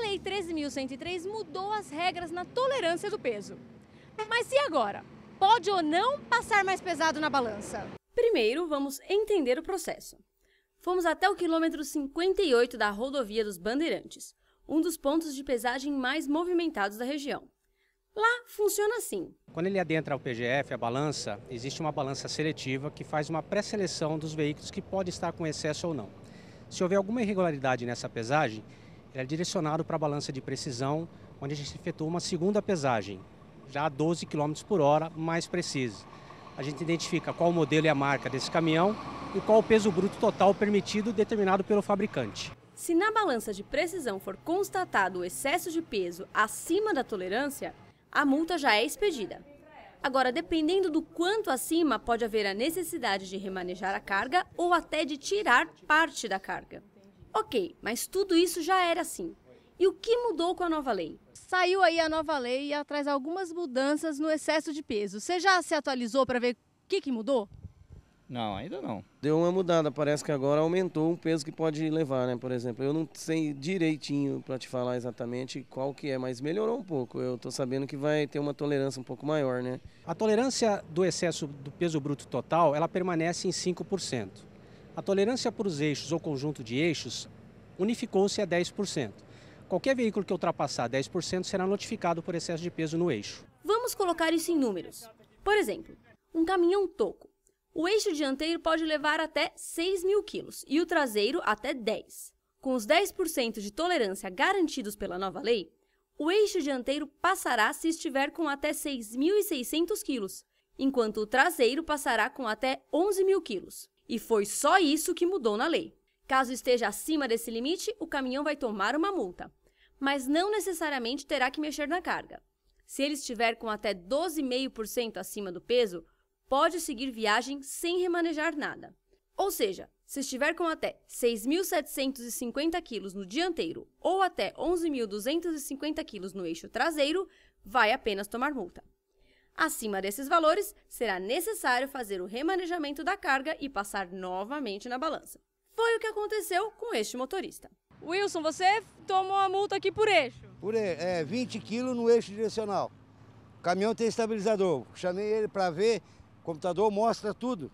Lei 13.103 mudou as regras na tolerância do peso. Mas e agora? Pode ou não passar mais pesado na balança? Primeiro, vamos entender o processo. Fomos até o quilômetro 58 da rodovia dos Bandeirantes, um dos pontos de pesagem mais movimentados da região. Lá funciona assim. Quando ele adentra o PGF, a balança, existe uma balança seletiva que faz uma pré-seleção dos veículos que pode estar com excesso ou não. Se houver alguma irregularidade nessa pesagem, é direcionado para a balança de precisão, onde a gente efetua uma segunda pesagem, já a 12 km por hora, mais precisa. A gente identifica qual o modelo e é a marca desse caminhão e qual o peso bruto total permitido determinado pelo fabricante. Se na balança de precisão for constatado o excesso de peso acima da tolerância, a multa já é expedida. Agora, dependendo do quanto acima, pode haver a necessidade de remanejar a carga ou até de tirar parte da carga. Ok, mas tudo isso já era assim. E o que mudou com a nova lei? Saiu aí a nova lei e ela traz algumas mudanças no excesso de peso. Você já se atualizou para ver o que, que mudou? Não, ainda não. Deu uma mudada, parece que agora aumentou o peso que pode levar, né? Por exemplo, eu não sei direitinho para te falar exatamente qual que é, mas melhorou um pouco. Eu estou sabendo que vai ter uma tolerância um pouco maior, né? A tolerância do excesso do peso bruto total, ela permanece em 5%. A tolerância para os eixos ou conjunto de eixos unificou-se a 10%. Qualquer veículo que ultrapassar 10% será notificado por excesso de peso no eixo. Vamos colocar isso em números. Por exemplo, um caminhão toco. O eixo dianteiro pode levar até 6 mil quilos e o traseiro até 10. Com os 10% de tolerância garantidos pela nova lei, o eixo dianteiro passará se estiver com até 6.600 quilos, enquanto o traseiro passará com até 11 mil quilos. E foi só isso que mudou na lei. Caso esteja acima desse limite, o caminhão vai tomar uma multa, mas não necessariamente terá que mexer na carga. Se ele estiver com até 12,5% acima do peso, pode seguir viagem sem remanejar nada. Ou seja, se estiver com até 6.750 kg no dianteiro ou até 11.250 kg no eixo traseiro, vai apenas tomar multa. Acima desses valores, será necessário fazer o remanejamento da carga e passar novamente na balança. Foi o que aconteceu com este motorista. Wilson, você tomou a multa aqui por eixo? Por eixo, é, 20 quilos no eixo direcional. O caminhão tem estabilizador. Chamei ele para ver, o computador mostra tudo.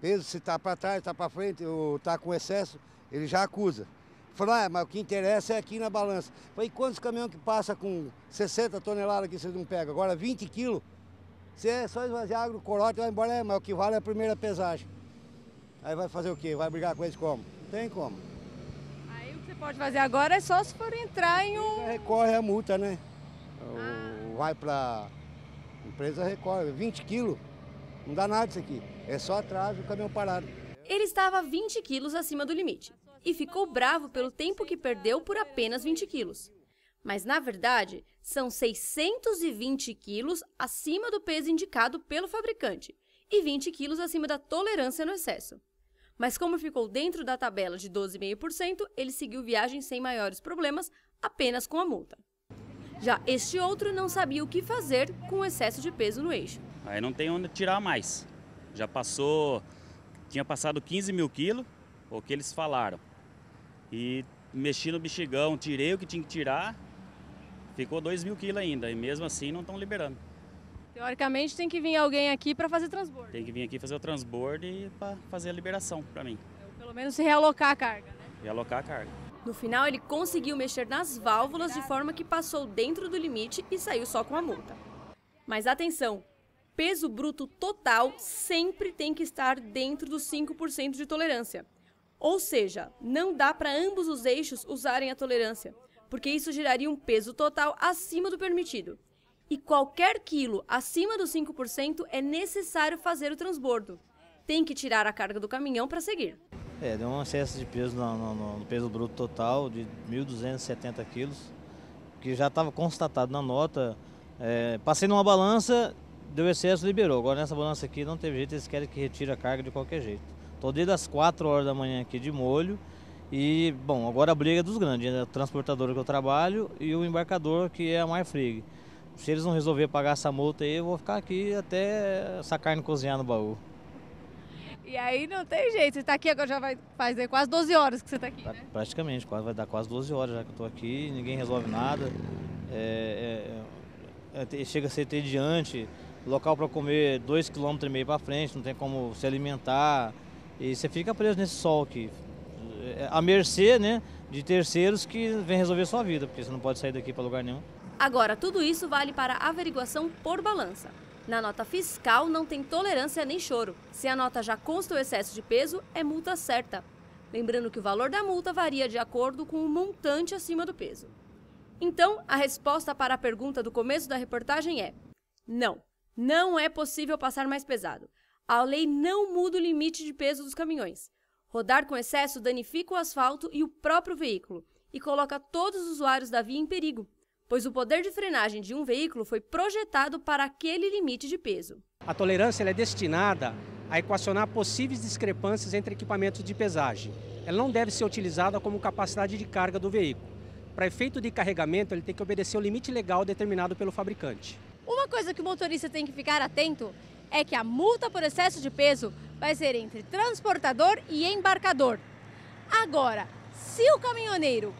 Peso, se está para trás, está para frente, ou está com excesso, ele já acusa. Falou, ah, mas o que interessa é aqui na balança. Falei, quantos caminhões que passa com 60 toneladas que vocês não pegam? Agora 20 quilos, se é só esvaziar agro, corote, vai embora, é, mas o que vale é a primeira pesagem. Aí vai fazer o quê? Vai brigar com eles como? Não tem como. Aí o que você pode fazer agora é só se for entrar em um. Recorre a multa, né? Ah. Vai pra. Empresa recorre, 20 quilos. Não dá nada isso aqui. É só atrás o caminhão parado. Ele estava 20 quilos acima do limite e ficou bravo pelo tempo que perdeu por apenas 20 quilos mas na verdade são 620 quilos acima do peso indicado pelo fabricante e 20 quilos acima da tolerância no excesso. Mas como ficou dentro da tabela de 12,5%, ele seguiu viagem sem maiores problemas, apenas com a multa. Já este outro não sabia o que fazer com o excesso de peso no eixo. Aí não tem onde tirar mais. Já passou, tinha passado 15 mil quilos, o que eles falaram. E mexi no bexigão, tirei o que tinha que tirar Ficou 2 mil quilos ainda e mesmo assim não estão liberando. Teoricamente tem que vir alguém aqui para fazer transbordo. Tem que vir aqui fazer o transbordo e para fazer a liberação para mim. É, pelo menos se realocar a carga, né? Realocar a carga. No final ele conseguiu mexer nas válvulas de forma que passou dentro do limite e saiu só com a multa. Mas atenção, peso bruto total sempre tem que estar dentro dos 5% de tolerância. Ou seja, não dá para ambos os eixos usarem a tolerância porque isso geraria um peso total acima do permitido. E qualquer quilo acima dos 5% é necessário fazer o transbordo. Tem que tirar a carga do caminhão para seguir. É, deu um excesso de peso no, no, no peso bruto total de 1.270 quilos, que já estava constatado na nota. É, passei numa balança, deu excesso, liberou. Agora nessa balança aqui não teve jeito, eles querem que retire a carga de qualquer jeito. Estou desde as 4 horas da manhã aqui de molho e, bom, agora a briga é dos grandes, né? o transportador que eu trabalho e o embarcador que é a Marfrig. Se eles não resolver pagar essa multa aí, eu vou ficar aqui até essa carne cozinhar no baú. E aí não tem jeito, você está aqui agora já vai fazer quase 12 horas que você está aqui, pra, né? Praticamente, quase, vai dar quase 12 horas já que eu estou aqui, ninguém resolve nada. É, é, é, é chega a ser diante local para comer 2,5 km para frente, não tem como se alimentar. E você fica preso nesse sol aqui à mercê né, de terceiros que vêm resolver sua vida, porque você não pode sair daqui para lugar nenhum. Agora, tudo isso vale para averiguação por balança. Na nota fiscal não tem tolerância nem choro. Se a nota já consta o excesso de peso, é multa certa. Lembrando que o valor da multa varia de acordo com o montante acima do peso. Então, a resposta para a pergunta do começo da reportagem é: não, não é possível passar mais pesado. A lei não muda o limite de peso dos caminhões. Rodar com excesso danifica o asfalto e o próprio veículo e coloca todos os usuários da via em perigo, pois o poder de frenagem de um veículo foi projetado para aquele limite de peso. A tolerância é destinada a equacionar possíveis discrepâncias entre equipamentos de pesagem. Ela não deve ser utilizada como capacidade de carga do veículo. Para efeito de carregamento, ele tem que obedecer o limite legal determinado pelo fabricante. Uma coisa que o motorista tem que ficar atento é que a multa por excesso de peso vai ser entre transportador e embarcador. Agora, se o caminhoneiro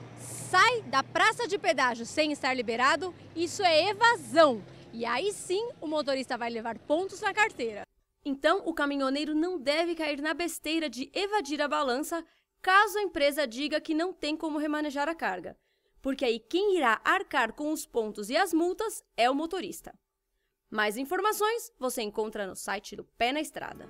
sai da praça de pedágio sem estar liberado, isso é evasão. E aí sim o motorista vai levar pontos na carteira. Então, o caminhoneiro não deve cair na besteira de evadir a balança caso a empresa diga que não tem como remanejar a carga. Porque aí quem irá arcar com os pontos e as multas é o motorista. Mais informações você encontra no site do Pé na Estrada.